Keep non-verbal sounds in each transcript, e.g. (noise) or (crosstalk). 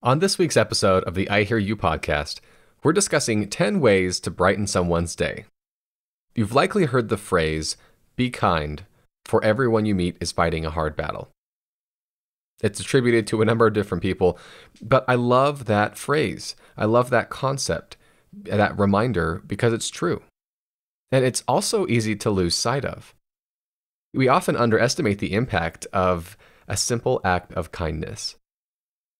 On this week's episode of the I Hear You podcast, we're discussing 10 ways to brighten someone's day. You've likely heard the phrase, be kind, for everyone you meet is fighting a hard battle. It's attributed to a number of different people, but I love that phrase. I love that concept, that reminder, because it's true. And it's also easy to lose sight of. We often underestimate the impact of a simple act of kindness.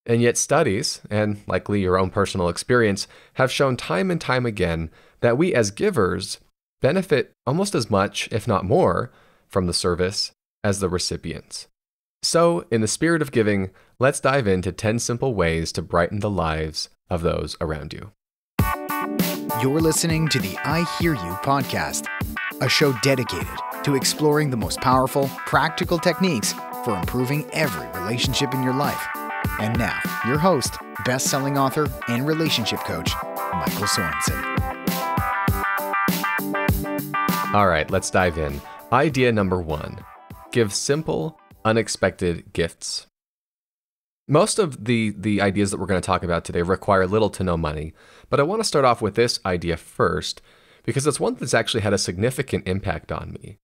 And yet, studies, and likely your own personal experience, have shown time and time again that we as givers benefit almost as much, if not more, from the service as the recipients. So, in the spirit of giving, let's dive into 10 simple ways to brighten the lives of those around you. You're listening to the I Hear You podcast, a show dedicated to exploring the most powerful, practical techniques for improving every relationship in your life and now, your host, best-selling author and relationship coach, Michael Sorensen. All right, let's dive in. Idea number 1. Give simple, unexpected gifts. Most of the the ideas that we're going to talk about today require little to no money, but I want to start off with this idea first because it's one that's actually had a significant impact on me.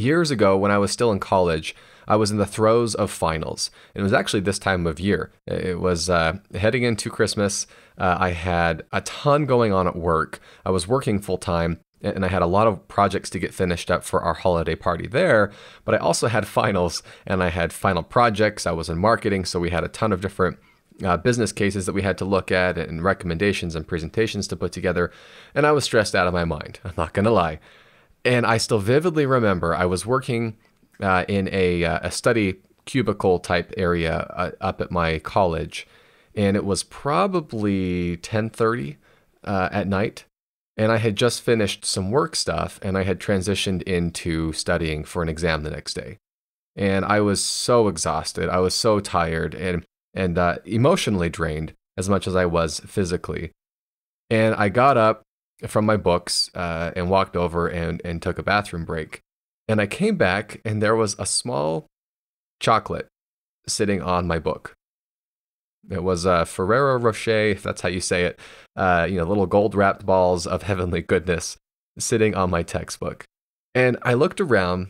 Years ago, when I was still in college, I was in the throes of finals. It was actually this time of year. It was uh, heading into Christmas. Uh, I had a ton going on at work. I was working full time, and I had a lot of projects to get finished up for our holiday party there, but I also had finals and I had final projects. I was in marketing, so we had a ton of different uh, business cases that we had to look at and recommendations and presentations to put together, and I was stressed out of my mind. (laughs) I'm not gonna lie. And I still vividly remember I was working uh, in a, uh, a study cubicle type area uh, up at my college, and it was probably 10:30 uh, at night. And I had just finished some work stuff, and I had transitioned into studying for an exam the next day. And I was so exhausted, I was so tired, and and uh, emotionally drained as much as I was physically. And I got up from my books uh, and walked over and, and took a bathroom break. And I came back and there was a small chocolate sitting on my book. It was uh, Ferrero Rocher, if that's how you say it, uh, you know, little gold wrapped balls of heavenly goodness sitting on my textbook. And I looked around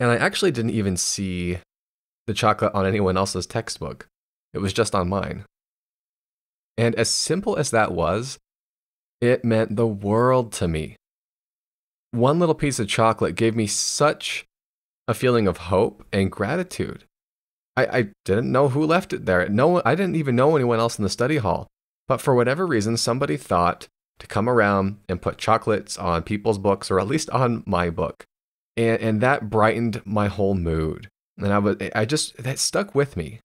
and I actually didn't even see the chocolate on anyone else's textbook. It was just on mine. And as simple as that was, it meant the world to me. One little piece of chocolate gave me such a feeling of hope and gratitude. I, I didn't know who left it there. No, I didn't even know anyone else in the study hall. But for whatever reason, somebody thought to come around and put chocolates on people's books, or at least on my book. And, and that brightened my whole mood. And I, was, I just, that stuck with me.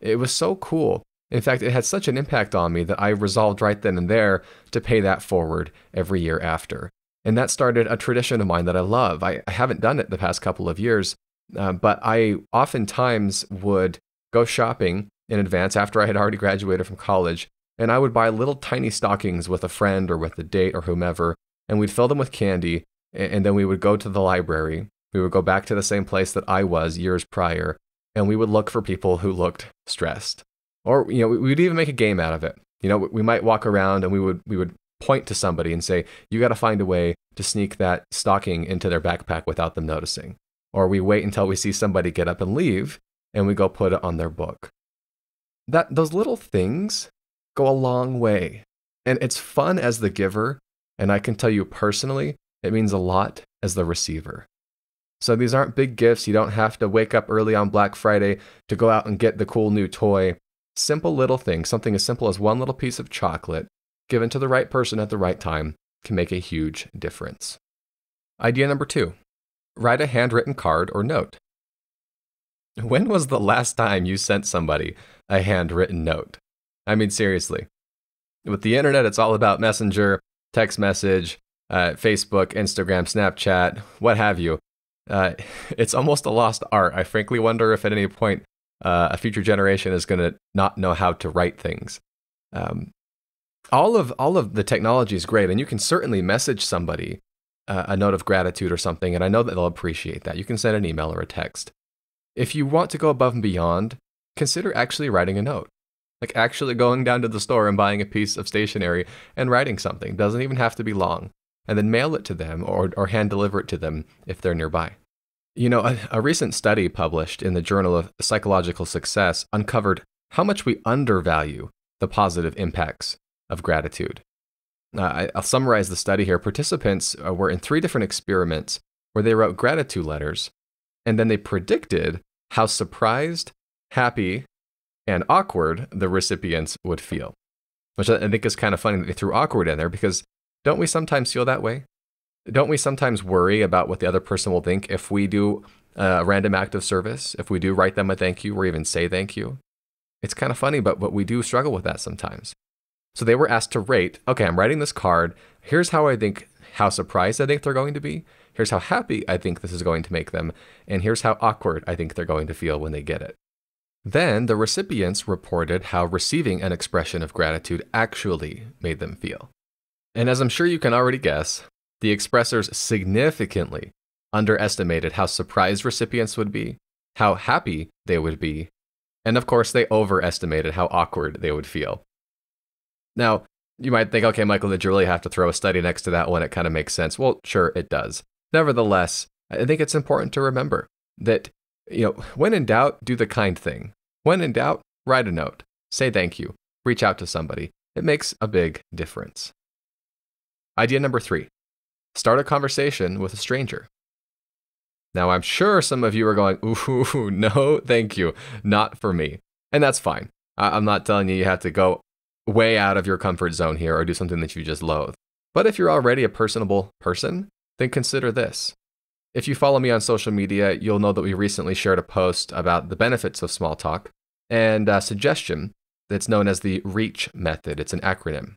It was so cool. In fact, it had such an impact on me that I resolved right then and there to pay that forward every year after. And that started a tradition of mine that I love. I, I haven't done it the past couple of years, uh, but I oftentimes would go shopping in advance after I had already graduated from college, and I would buy little tiny stockings with a friend or with a date or whomever, and we'd fill them with candy, and, and then we would go to the library. We would go back to the same place that I was years prior, and we would look for people who looked stressed. Or you know, we would even make a game out of it. You know, we might walk around and we would we would point to somebody and say, "You got to find a way to sneak that stocking into their backpack without them noticing." Or we wait until we see somebody get up and leave and we go put it on their book. That those little things go a long way. And it's fun as the giver, and I can tell you personally, it means a lot as the receiver. So these aren't big gifts. You don't have to wake up early on Black Friday to go out and get the cool new toy Simple little things, something as simple as one little piece of chocolate given to the right person at the right time, can make a huge difference. Idea number two write a handwritten card or note. When was the last time you sent somebody a handwritten note? I mean, seriously. With the internet, it's all about messenger, text message, uh, Facebook, Instagram, Snapchat, what have you. Uh, (laughs) it's almost a lost art. I frankly wonder if at any point uh, a future generation is going to not know how to write things. Um, all of all of the technology is great, and you can certainly message somebody uh, a note of gratitude or something, and I know that they'll appreciate that. You can send an email or a text. If you want to go above and beyond, consider actually writing a note, like actually going down to the store and buying a piece of stationery and writing something. Doesn't even have to be long, and then mail it to them or or hand deliver it to them if they're nearby. You know, a, a, recent study published in the Journal of Psychological Success uncovered how much we undervalue the positive impacts of gratitude. Uh, I, will summarize the study here. Participants uh, were in three different experiments where they wrote gratitude letters, and then they predicted how surprised, happy, and awkward the recipients would feel, which I think is kind of funny that they threw awkward in there because don't we sometimes feel that way? don't we sometimes worry about what the other person will think if we do a random act of service, if we do write them a thank you or even say thank you? It's kind of funny, but, but we do struggle with that sometimes. So they were asked to rate okay, I'm writing this card. Here's how I think, how surprised I think they're going to be. Here's how happy I think this is going to make them. And here's how awkward I think they're going to feel when they get it. Then the recipients reported how receiving an expression of gratitude actually made them feel. And as I'm sure you can already guess, the expressors significantly underestimated how surprised recipients would be, how happy they would be, and of course, they overestimated how awkward they would feel. Now, you might think, okay, Michael, did you really have to throw a study next to that one? It kind of makes sense. Well, sure, it does. Nevertheless, I think it's important to remember that, you know, when in doubt, do the kind thing. When in doubt, write a note, say thank you, reach out to somebody. It makes a big difference. Idea number three start a conversation with a stranger. Now, I'm sure some of you are going, ooh, (laughs) no, thank you, not for me. And that's fine. I- I'm not telling you you have to go way out of your comfort zone here or do something that you just loathe. But if you're already a personable person, then consider this. If you follow me on social media, you'll know that we recently shared a post about the benefits of small talk and a suggestion that's known as the REACH method. It's an acronym.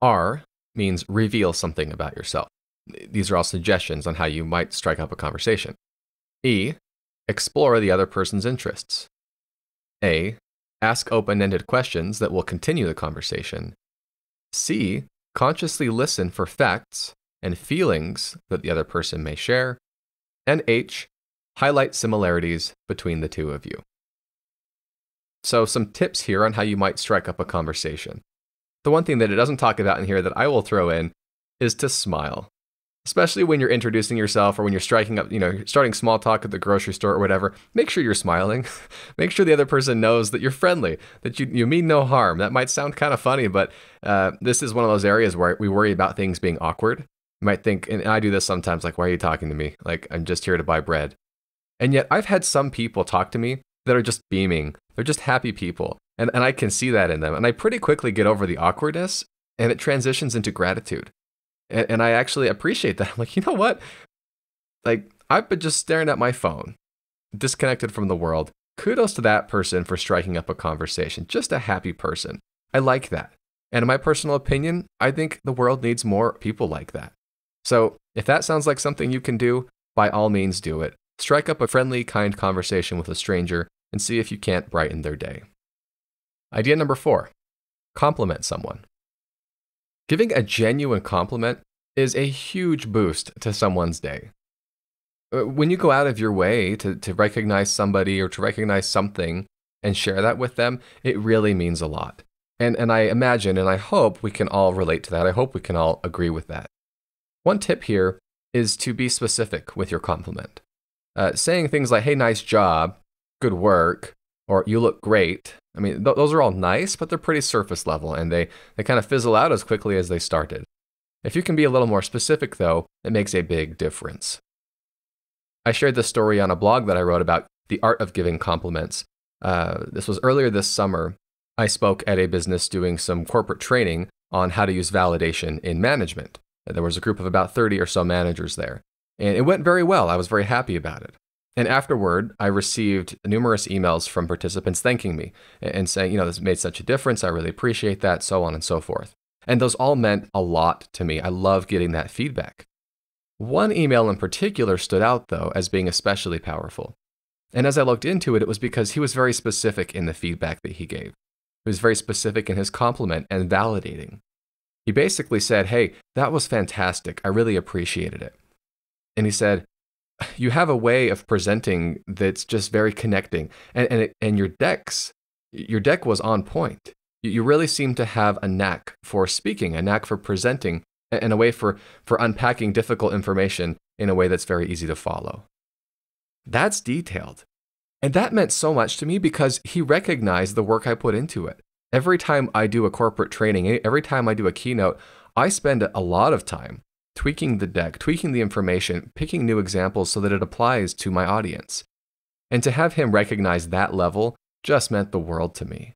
R means reveal something about yourself. These are all suggestions on how you might strike up a conversation. E. Explore the other person's interests. A. Ask open ended questions that will continue the conversation. C. Consciously listen for facts and feelings that the other person may share. And H. Highlight similarities between the two of you. So, some tips here on how you might strike up a conversation. The one thing that it doesn't talk about in here that I will throw in is to smile especially when you're introducing yourself or when you're striking up, you know, starting small talk at the grocery store or whatever, make sure you're smiling. (laughs) make sure the other person knows that you're friendly, that you, you mean no harm. That might sound kind of funny, but uh, this is one of those areas where we worry about things being awkward. You might think, and I do this sometimes, like, why are you talking to me? Like, I'm just here to buy bread. And yet, I've had some people talk to me that are just beaming. They're just happy people. And, and I can see that in them. And I pretty quickly get over the awkwardness and it transitions into gratitude. And, and I actually appreciate that. (laughs) I'm like, you know what? Like, I've been just staring at my phone, disconnected from the world. Kudos to that person for striking up a conversation. Just a happy person. I like that. And in my personal opinion, I think the world needs more people like that. So if that sounds like something you can do, by all means do it. Strike up a friendly, kind conversation with a stranger and see if you can't brighten their day. Idea number four compliment someone. Giving a genuine compliment is a huge boost to someone's day. Uh, when you go out of your way to, to recognize somebody or to recognize something and share that with them, it really means a lot. And, and I imagine and I hope we can all relate to that. I hope we can all agree with that. One tip here is to be specific with your compliment. Uh, saying things like, hey, nice job, good work, or you look great. I mean, th- those are all nice, but they're pretty surface level and they, they kind of fizzle out as quickly as they started. If you can be a little more specific, though, it makes a big difference. I shared this story on a blog that I wrote about the art of giving compliments. Uh, this was earlier this summer. I spoke at a business doing some corporate training on how to use validation in management. There was a group of about 30 or so managers there. And it went very well. I was very happy about it. And afterward, I received numerous emails from participants thanking me and saying, you know, this made such a difference. I really appreciate that, so on and so forth. And those all meant a lot to me. I love getting that feedback. One email in particular stood out, though, as being especially powerful. And as I looked into it, it was because he was very specific in the feedback that he gave. He was very specific in his compliment and validating. He basically said, Hey, that was fantastic. I really appreciated it. And he said, you have a way of presenting that's just very connecting, and and, it, and your decks, your deck was on point. You really seem to have a knack for speaking, a knack for presenting, and a way for for unpacking difficult information in a way that's very easy to follow. That's detailed. And that meant so much to me because he recognized the work I put into it. Every time I do a corporate training, every time I do a keynote, I spend a lot of time tweaking the deck, tweaking the information, picking new examples so that it applies to my audience. And to have him recognize that level just meant the world to me.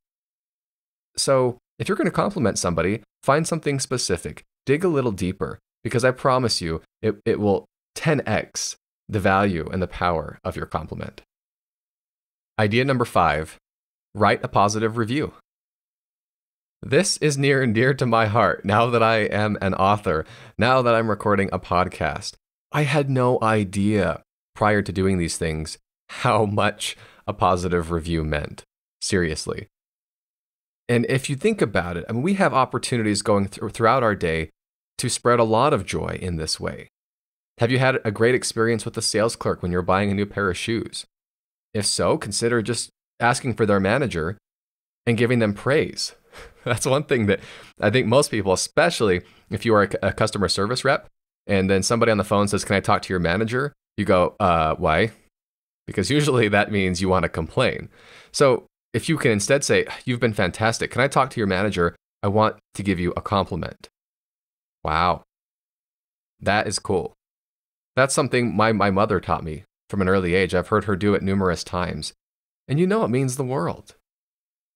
So, if you're going to compliment somebody, find something specific, dig a little deeper, because I promise you it, it will 10x the value and the power of your compliment. Idea number five write a positive review. This is near and dear to my heart now that I am an author, now that I'm recording a podcast. I had no idea prior to doing these things how much a positive review meant. Seriously. And if you think about it, I mean, we have opportunities going th- throughout our day to spread a lot of joy in this way. Have you had a great experience with a sales clerk when you're buying a new pair of shoes? If so, consider just asking for their manager and giving them praise (laughs) That's one thing that I think most people, especially if you are a, a, customer service rep, and then somebody on the phone says, "Can I talk to your manager?" You go, "Uh, why?" Because usually that means you want to complain. So if you can instead say, "You've been fantastic. Can I talk to your manager? I want to give you a compliment." Wow, that is cool. That's something my, my mother taught me from an early age. I've heard her do it numerous times. And you know, it means the world.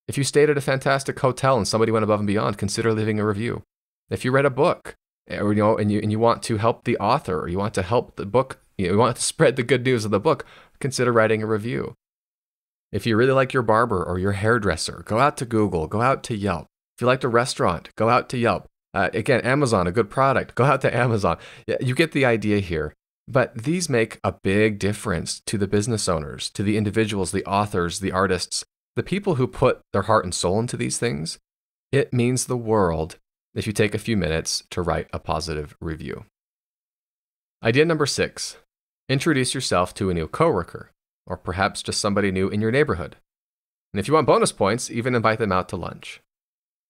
If you stayed at a fantastic hotel and somebody went above and beyond, consider leaving a review. If you read a book, eh, or you know, and you and you want to help the author, or you want to help the book, you, know, you want to (laughs) spread the good news of the book, consider writing a review. If you really like your barber or your hairdresser, go out to Google, go out to Yelp. If you liked a restaurant, go out to Yelp. Uh, again, Amazon, a good product, (laughs) go out to Amazon. You get the idea here. But these make a big difference to the business owners, to the individuals, the authors, the artists, the people who put their heart and soul into these things, it means the world if you take a few minutes to write a positive review. Idea number six introduce yourself to a new coworker, or perhaps just somebody new in your neighborhood. And if you want bonus points, even invite them out to lunch.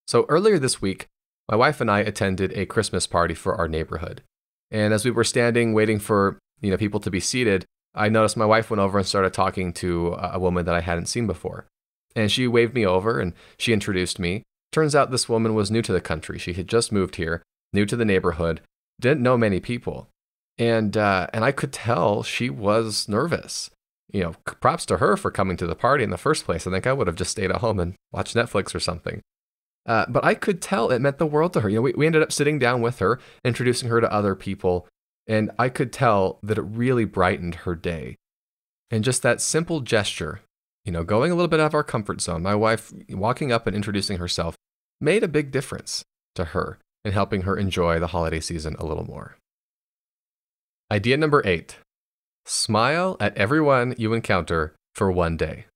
So earlier this week, my wife and I attended a Christmas party for our neighborhood. And as we were standing waiting for, you know, people to be seated, I noticed my wife went over and started talking to a woman that I hadn't seen before. And she waved me over and she introduced me. Turns out this woman was new to the country. She had just moved here, new to the neighborhood, didn't know many people. And, uh, and I could tell she was nervous. You know, props to her for coming to the party in the first place. I think I would have just stayed at home and watched Netflix or something. Uh, but I could tell it meant the world to her. You know, we, we ended up sitting down with her, introducing her to other people, and I could tell that it really brightened her day. And just that simple gesture you know, going a little bit out of our comfort zone, my wife walking up and introducing herself made a big difference to her in helping her enjoy the holiday season a little more. Idea number eight smile at everyone you encounter for one day.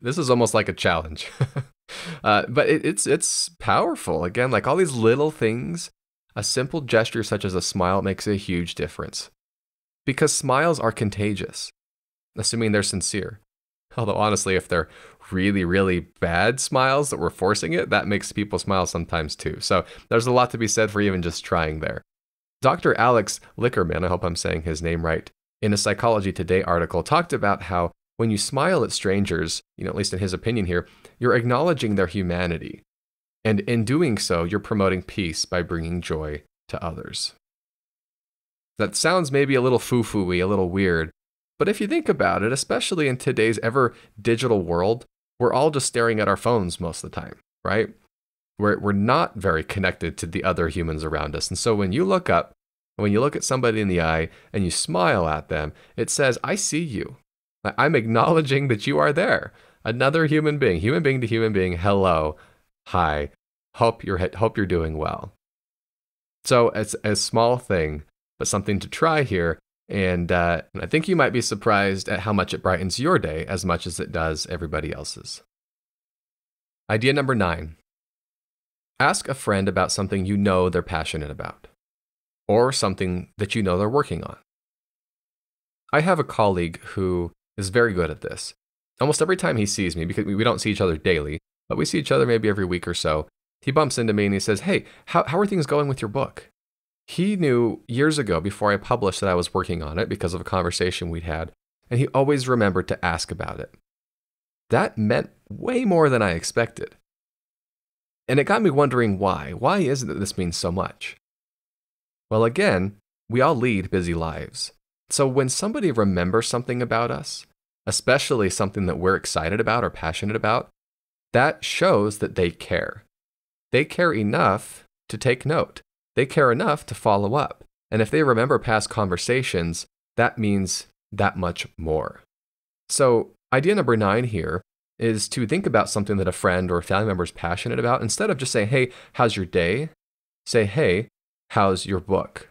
This is almost like a challenge, (laughs) uh, but it, it's, it's powerful. Again, like all these little things, a simple gesture such as a smile makes a huge difference because smiles are contagious, assuming they're sincere. Although, honestly, if they're really, really bad smiles that we're forcing it, that makes people smile sometimes too. So there's a lot to be said for even just trying there. Dr. Alex Lickerman, I hope I'm saying his name right, in a Psychology Today article talked about how when you smile at strangers, you know, at least in his opinion here, you're acknowledging their humanity. And in doing so, you're promoting peace by bringing joy to others. That sounds maybe a little foo foo y, a little weird, but if you think about it, especially in today's ever digital world, we're all just staring at our phones most of the time, right? We're, we're not very connected to the other humans around us. And so when you look up, when you look at somebody in the eye and you smile at them, it says, I see you. I'm acknowledging that you are there. Another human being, human being to human being, hello, hi, hope you're, hope you're doing well. So it's a small thing, but something to try here and uh, I think you might be surprised at how much it brightens your day as much as it does everybody else's. Idea number nine ask a friend about something you know they're passionate about, or something that you know they're working on. I have a colleague who is very good at this. Almost every time he sees me, because we don't see each other daily, but we see each other maybe every week or so, he bumps into me and he says, Hey, how, how are things going with your book? He knew years ago before I published that I was working on it because of a conversation we'd had, and he always remembered to ask about it. That meant way more than I expected. And it got me wondering why. Why is it that this means so much? Well, again, we all lead busy lives. So when somebody remembers something about us, especially something that we're excited about or passionate about, that shows that they care. They care enough to take note they care enough to follow up. And if they remember past conversations, that means that much more. So, idea number nine here is to think about something that a friend or family member is passionate about instead of just saying, hey, how's your day? Say, hey, how's your book?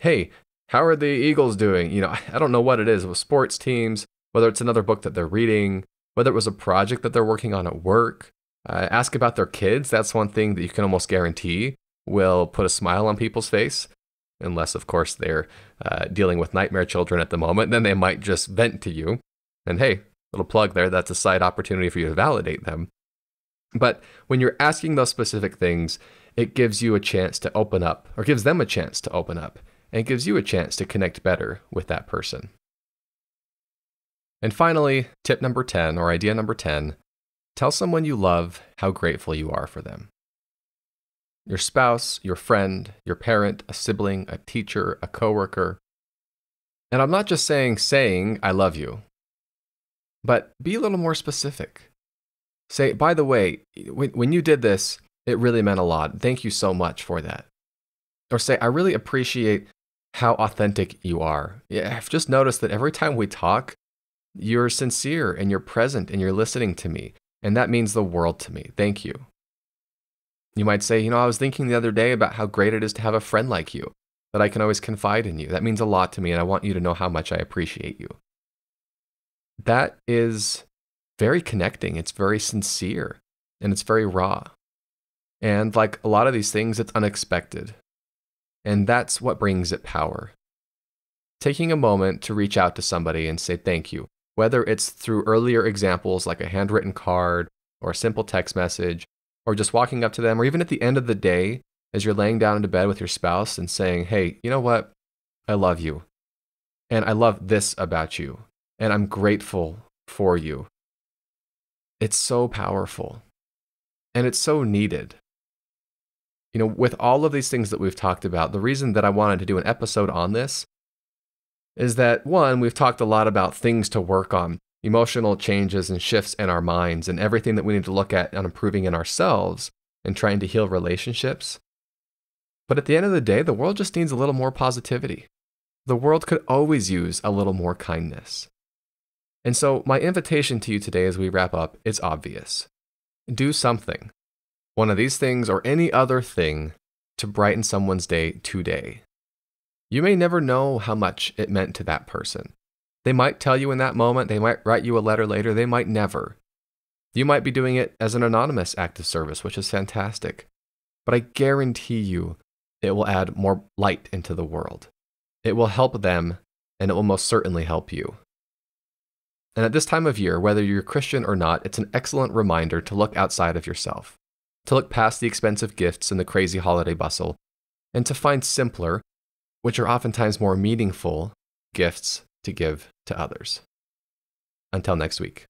Hey, how are the Eagles doing? You know, (laughs) I don't know what it is with sports teams, whether it's another book that they're reading, whether it was a project that they're working on at work. Uh, ask about their kids. That's one thing that you can almost guarantee will put a smile on people's face, unless, of course, they're uh, dealing with nightmare children at the moment. Then they might just vent to you. And hey, little plug there, that's a side opportunity for you to validate them. But when you're asking those specific things, it gives you a chance to open up, or gives them a chance to open up, and gives you a chance to connect better with that person. And finally, tip number 10, or idea number 10, tell someone you love how grateful you are for them your spouse, your friend, your parent, a sibling, a teacher, a coworker. And I'm not just saying saying I love you. But be a little more specific. Say, by the way, when, you did this, it really meant a lot. Thank you so much for that. Or say, I really appreciate how authentic you are. Yeah, I've just noticed that every time we talk, you're sincere and you're present and you're listening to me. And that means the world to me. Thank you. You might say, you know, I was thinking the other day about how great it is to have a friend like you, that I can always confide in you. That means a lot to me, and I want you to know how much I appreciate you. That is very connecting, it's very sincere, and it's very raw. And like a lot of these things, it's unexpected. And that's what brings it power. Taking a moment to reach out to somebody and say thank you, whether it's through earlier examples like a handwritten card or a simple text message, or just walking up to them, or even at the end of the day, as you're laying down into bed with your spouse and saying, Hey, you know what? I love you. And I love this about you. And I'm grateful for you. It's so powerful. And it's so needed. You know, with all of these things that we've talked about, the reason that I wanted to do an episode on this is that one, we've talked a lot about things to work on emotional changes and shifts in our minds and everything that we need to look at on improving in ourselves and trying to heal relationships. But at the end of the day, the world just needs a little more positivity. The world could always use a little more kindness. And so, my invitation to you today as we wrap up is obvious do something, one of these things or any other thing, to brighten someone's day today. You may never know how much it meant to that person. They might tell you in that moment, they might write you a letter later, they might never. You might be doing it as an anonymous act of service, which is fantastic. But I guarantee you it will add more light into the world. It will help them, and it will most certainly help you. And at this time of year, whether you're Christian or not, it's an excellent reminder to look outside of yourself, to look past the expensive gifts and the crazy holiday bustle, and to find simpler, which are oftentimes more meaningful, gifts to give to others. Until next week.